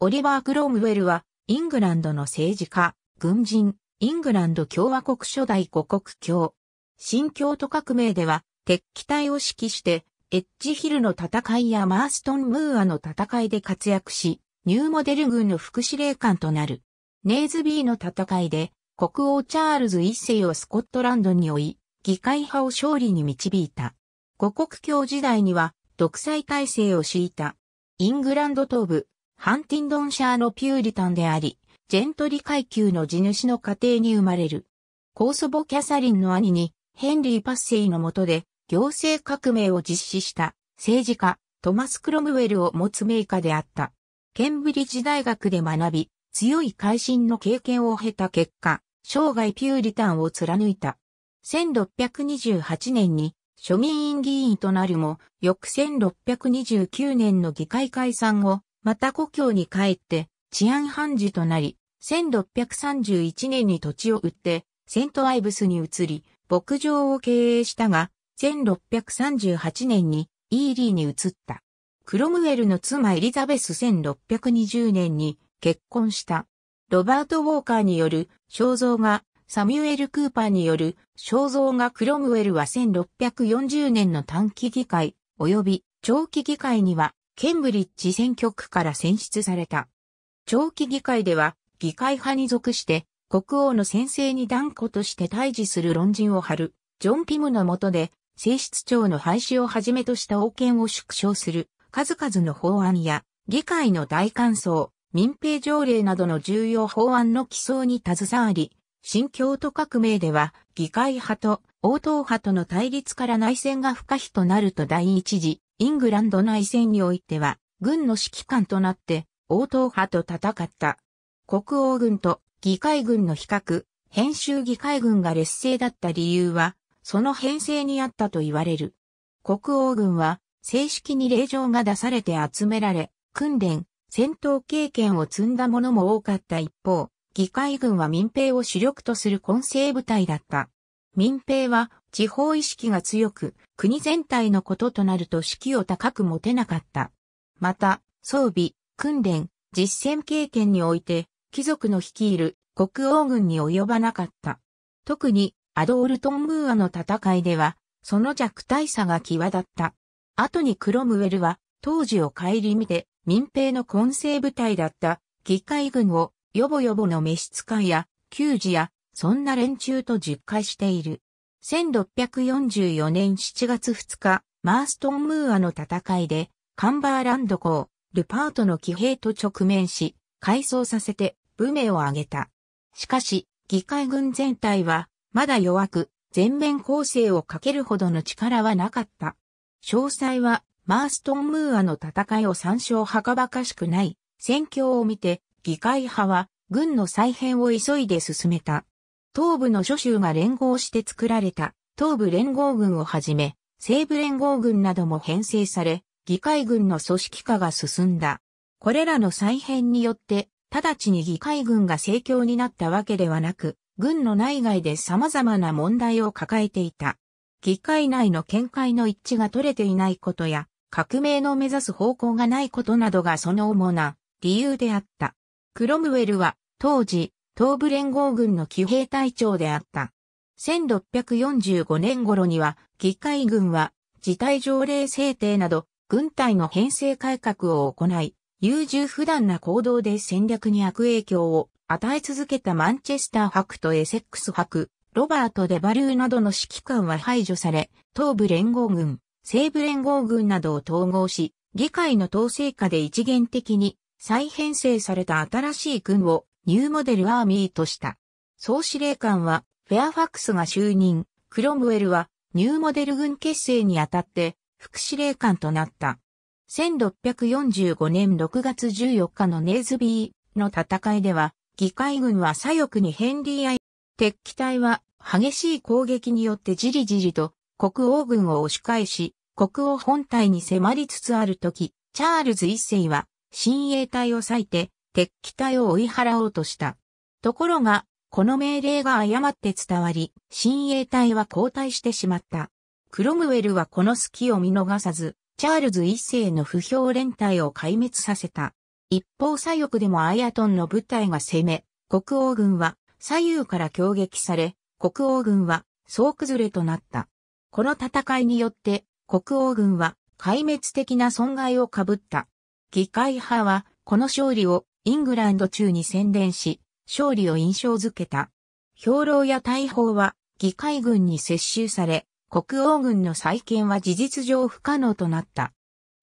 オリバー・クロームウェルは、イングランドの政治家、軍人、イングランド共和国初代五国教。新教徒革命では、敵機隊を指揮して、エッジヒルの戦いやマーストン・ムーアの戦いで活躍し、ニューモデル軍の副司令官となる。ネーズビーの戦いで、国王チャールズ一世をスコットランドに追い、議会派を勝利に導いた。五国教時代には、独裁体制を敷いた。イングランド東部、ハンティンドンシャーのピューリタンであり、ジェントリ階級の地主の家庭に生まれる。高祖母キャサリンの兄に、ヘンリー・パッセイの下で、行政革命を実施した政治家、トマス・クロムウェルを持つ名家であった。ケンブリッジ大学で学び、強い改心の経験を経た結果、生涯ピューリタンを貫いた。1628年に庶民院議員となるも、翌1629年の議会解散後、また故郷に帰って治安判事となり、1631年に土地を売って、セントアイブスに移り、牧場を経営したが、1638年にイーリーに移った。クロムウェルの妻エリザベス1620年に結婚した。ロバート・ウォーカーによる肖像画、サミュエル・クーパーによる肖像画クロムウェルは1640年の短期議会及び長期議会にはケンブリッジ選挙区から選出された。長期議会では、議会派に属して、国王の先生に断固として退治する論陣を張る、ジョン・ピムの下で、性質庁の廃止をはじめとした王権を縮小する、数々の法案や、議会の大感想、民兵条例などの重要法案の起草に携わり、新京都革命では、議会派と王党派との対立から内戦が不可避となると第一次イングランド内戦においては、軍の指揮官となって、応答派と戦った。国王軍と議会軍の比較、編集議会軍が劣勢だった理由は、その編成にあったと言われる。国王軍は、正式に令状が出されて集められ、訓練、戦闘経験を積んだ者も多かった一方、議会軍は民兵を主力とする混成部隊だった。民兵は地方意識が強く、国全体のこととなると士気を高く持てなかった。また、装備、訓練、実践経験において、貴族の率いる国王軍に及ばなかった。特に、アドールトンムーアの戦いでは、その弱体差が際立った。後にクロムウェルは、当時を顧みて、民兵の混成部隊だった、議会軍を、よぼよぼの召使いや、給仕や、そんな連中と実会している。1644年7月2日、マーストン・ムーアの戦いで、カンバーランド公、ルパートの騎兵と直面し、改装させて、武名を挙げた。しかし、議会軍全体は、まだ弱く、全面攻勢をかけるほどの力はなかった。詳細は、マーストン・ムーアの戦いを参照はかばかしくない、戦況を見て、議会派は、軍の再編を急いで進めた。東部の諸州が連合して作られた東部連合軍をはじめ、西部連合軍なども編成され、議会軍の組織化が進んだ。これらの再編によって、直ちに議会軍が盛況になったわけではなく、軍の内外で様々な問題を抱えていた。議会内の見解の一致が取れていないことや、革命の目指す方向がないことなどがその主な理由であった。クロムウェルは当時東部連合軍の騎兵隊長であった。1645年頃には、議会軍は、事態条例制定など、軍隊の編成改革を行い、優柔不断な行動で戦略に悪影響を与え続けたマンチェスター博とエセックス博、ロバート・デバリューなどの指揮官は排除され、東部連合軍、西部連合軍などを統合し、議会の統制下で一元的に再編成された新しい軍をニューモデルアーミーとした。総司令官はフェアファックスが就任、クロムウェルはニューモデル軍結成にあたって副司令官となった。1645年6月14日のネズビーの戦いでは、議会軍は左翼にヘンリー・アイ。敵機隊は激しい攻撃によってじりじりと国王軍を押し返し、国王本体に迫りつつある時、チャールズ一世は親衛隊を割いて敵機体を追い払おうとした。ところが、この命令が誤って伝わり、親衛隊は後退してしまった。クロムウェルはこの隙を見逃さず、チャールズ一世の不評連隊を壊滅させた。一方左翼でもアイアトンの部隊が攻め、国王軍は左右から攻撃され、国王軍は総崩れとなった。この戦いによって国王軍は壊滅的な損害をかぶった。議会派はこの勝利をイングランド中に宣伝し、勝利を印象づけた。兵糧や大砲は議会軍に接収され、国王軍の再建は事実上不可能となった。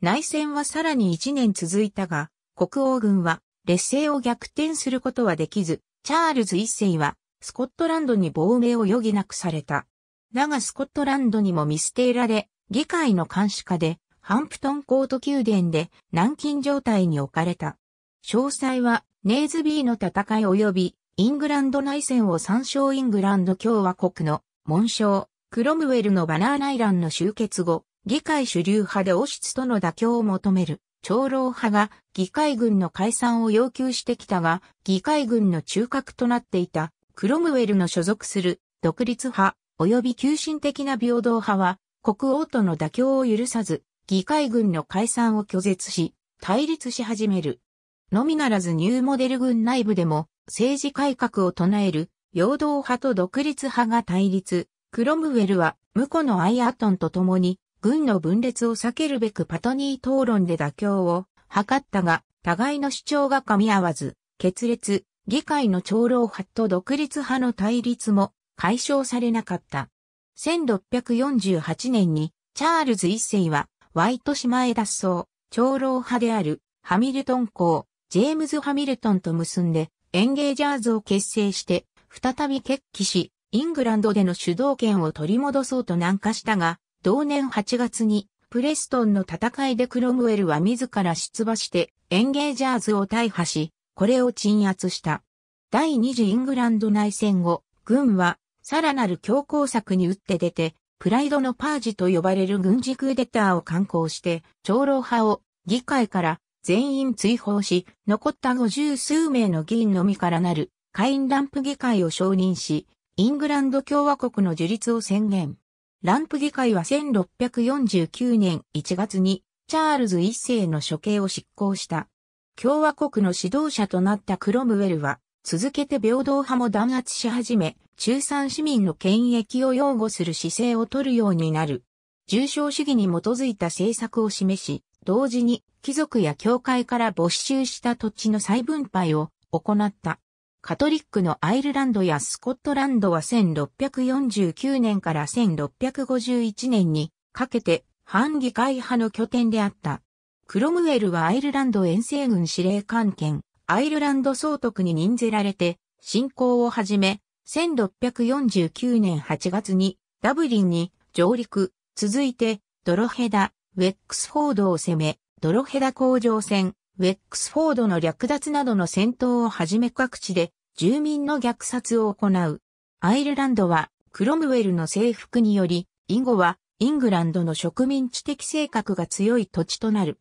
内戦はさらに1年続いたが、国王軍は劣勢を逆転することはできず、チャールズ一世はスコットランドに亡命を余儀なくされた。だがスコットランドにも見捨てられ、議会の監視下でハンプトンコート宮殿で軟禁状態に置かれた。詳細は、ネーズビーの戦い及び、イングランド内戦を参照イングランド共和国の、紋章、クロムウェルのバナー内乱の終結後、議会主流派で王室との妥協を求める、長老派が議会軍の解散を要求してきたが、議会軍の中核となっていた、クロムウェルの所属する、独立派、及び急進的な平等派は、国王との妥協を許さず、議会軍の解散を拒絶し、対立し始める。のみならずニューモデル軍内部でも政治改革を唱える陽動派と独立派が対立。クロムウェルは、婿のアイアトンと共に、軍の分裂を避けるべくパトニー討論で妥協を図ったが、互いの主張が噛み合わず、決裂、議会の長老派と独立派の対立も解消されなかった。1648年に、チャールズ一世は、ワイト島へ脱走、長老派である、ハミルトン校、ジェームズ・ハミルトンと結んで、エンゲージャーズを結成して、再び決起し、イングランドでの主導権を取り戻そうと南下したが、同年8月に、プレストンの戦いでクロムウェルは自ら出馬して、エンゲージャーズを大破し、これを鎮圧した。第二次イングランド内戦後、軍は、さらなる強硬策に打って出て、プライドのパージと呼ばれる軍事クーデターを敢行して、長老派を議会から全員追放し、残った五十数名の議員のみからなる下院ランプ議会を承認し、イングランド共和国の樹立を宣言。ランプ議会は1649年1月にチャールズ一世の処刑を執行した。共和国の指導者となったクロムウェルは、続けて平等派も弾圧し始め、中産市民の権益を擁護する姿勢を取るようになる。重症主義に基づいた政策を示し、同時に貴族や教会から没収した土地の再分配を行った。カトリックのアイルランドやスコットランドは1649年から1651年にかけて反議会派の拠点であった。クロムウェルはアイルランド遠征軍司令官権、アイルランド総督に任ぜられて、侵攻を始め、1649年8月にダブリンに上陸、続いてドロヘダ、ウェックスフォードを攻め、ドロヘダ工場戦、ウェックスフォードの略奪などの戦闘をはじめ各地で住民の虐殺を行う。アイルランドはクロムウェルの征服により、以後はイングランドの植民地的性格が強い土地となる。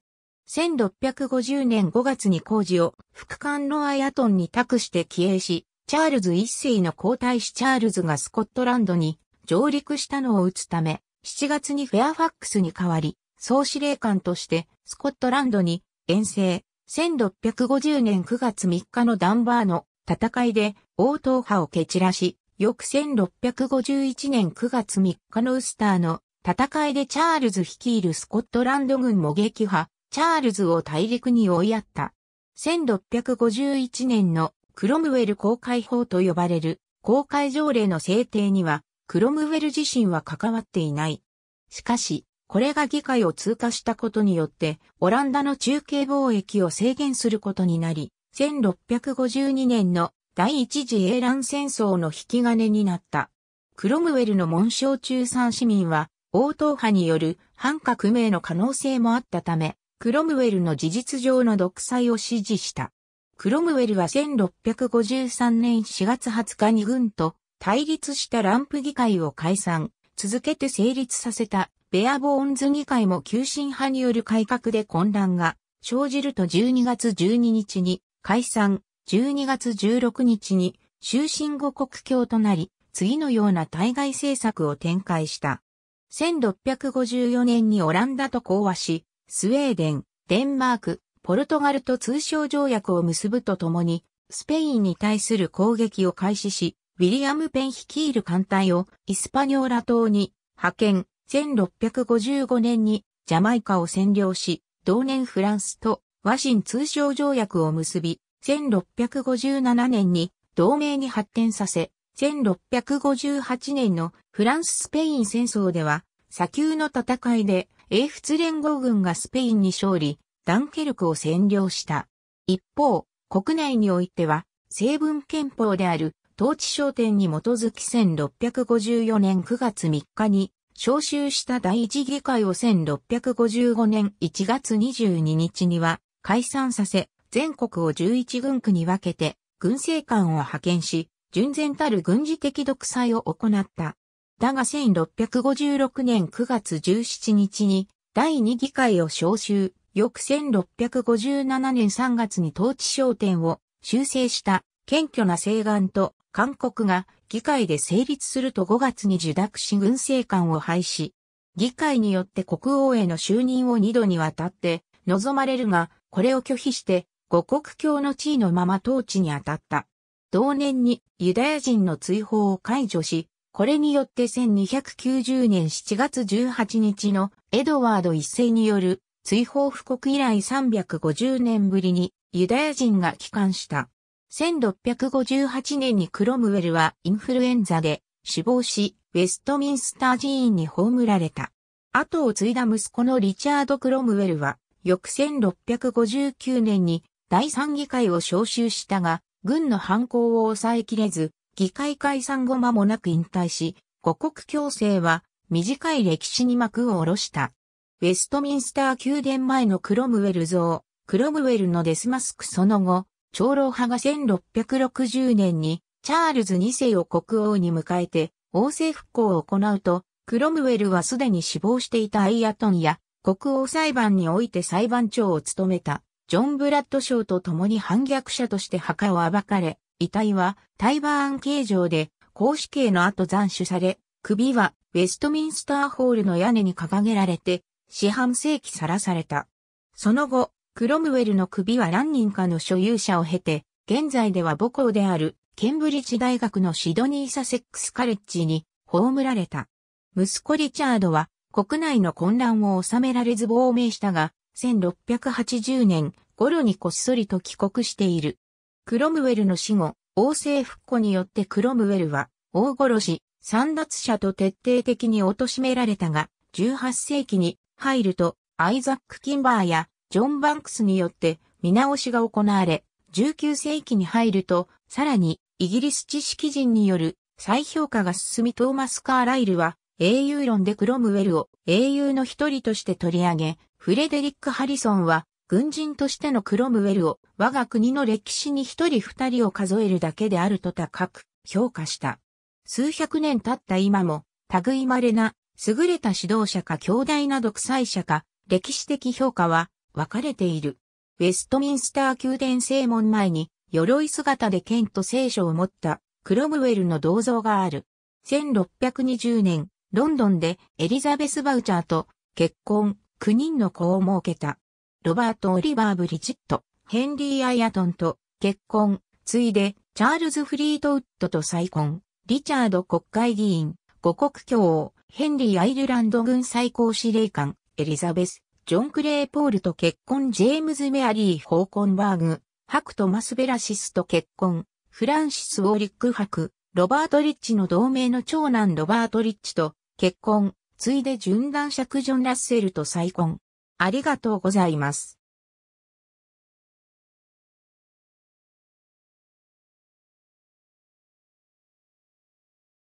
1650年5月に工事を副官ロアヤトンに託して帰営し、チャールズ一世の皇太子チャールズがスコットランドに上陸したのを打つため、7月にフェアファックスに代わり、総司令官として、スコットランドに遠征、1650年9月3日のダンバーの戦いで、王党派を蹴散らし、翌1651年9月3日のウスターの戦いでチャールズ率いるスコットランド軍も撃破、チャールズを大陸に追いやった。1651年のクロムウェル公開法と呼ばれる公開条例の制定には、クロムウェル自身は関わっていない。しかし、これが議会を通過したことによって、オランダの中継貿易を制限することになり、1652年の第一次英乱戦争の引き金になった。クロムウェルの紋章中産市民は、応答派による反革命の可能性もあったため、クロムウェルの事実上の独裁を支持した。クロムウェルは1653年4月20日に軍と対立したランプ議会を解散、続けて成立させたベアボーンズ議会も急進派による改革で混乱が生じると12月12日に解散、12月16日に終身後国境となり、次のような対外政策を展開した。1654年にオランダと講和し、スウェーデン、デンマーク、ポルトガルと通商条約を結ぶとともに、スペインに対する攻撃を開始し、ウィリアム・ペン率いる艦隊をイスパニョーラ島に派遣、1655年にジャマイカを占領し、同年フランスと和親通商条約を結び、1657年に同盟に発展させ、1658年のフランス・スペイン戦争では、砂丘の戦いで英仏連合軍がスペインに勝利、ダンケルクを占領した。一方、国内においては、成文憲法である統治商店に基づき1654年9月3日に招集した第一議会を1655年1月22日には解散させ、全国を11軍区に分けて、軍政官を派遣し、純然たる軍事的独裁を行った。だが1656年9月17日に、第二議会を招集、翌1657年3月に統治商店を修正した謙虚な請願と勧告が議会で成立すると5月に受諾し軍政官を廃止。議会によって国王への就任を2度にわたって望まれるが、これを拒否して五国教の地位のまま統治に当たった。同年にユダヤ人の追放を解除し、これによって1290年7月18日のエドワード一世による追放布告以来350年ぶりにユダヤ人が帰還した。1658年にクロムウェルはインフルエンザで死亡し、ウェストミンスター寺院に葬られた。後を継いだ息子のリチャード・クロムウェルは、翌1659年に第三議会を招集したが、軍の犯行を抑えきれず、議会解散後間もなく引退し、五国共生は短い歴史に幕を下ろした。ウェストミンスター宮殿前のクロムウェル像、クロムウェルのデスマスクその後、長老派が1660年にチャールズ2世を国王に迎えて王政復興を行うと、クロムウェルはすでに死亡していたアイアトンや国王裁判において裁判長を務めたジョン・ブラッド賞と共に反逆者として墓を暴かれ、遺体はタイバーン形状で公死刑の後斬首され、首はウェストミンスターホールの屋根に掲げられて、四半世紀さらされた。その後、クロムウェルの首は何人かの所有者を経て、現在では母校であるケンブリッジ大学のシドニー・サセックス・カレッジに葬られた。息子リチャードは国内の混乱を収められず亡命したが、1680年頃にこっそりと帰国している。クロムウェルの死後、王政復古によってクロムウェルは、大殺し、三奪者と徹底的に貶められたが、18世紀に入ると、アイザック・キンバーやジョン・バンクスによって見直しが行われ、19世紀に入ると、さらにイギリス知識人による再評価が進みトーマス・カーライルは英雄論でクロムウェルを英雄の一人として取り上げ、フレデリック・ハリソンは軍人としてのクロムウェルを我が国の歴史に一人二人を数えるだけであると高く評価した。数百年経った今も、類まれな優れた指導者か兄弟など裁い者か歴史的評価は分かれている。ウェストミンスター宮殿正門前に、鎧姿で剣と聖書を持ったクロムウェルの銅像がある。1620年、ロンドンでエリザベス・バウチャーと結婚、9人の子を設けた。ロバート・オリバー・ブリジット、ヘンリー・アイアトンと結婚、ついで、チャールズ・フリートウッドと再婚、リチャード国会議員、五国教王、ヘンリー・アイルランド軍最高司令官、エリザベス、ジョン・クレーポールと結婚ジェームズ・メアリー・ホーコンバーグ、ハクト・マスベラシスと結婚、フランシス・ウォーリック・ハク、ロバート・リッチの同盟の長男ロバート・リッチと結婚、ついで順男尺ジョン・ラッセルと再婚。ありがとうございます。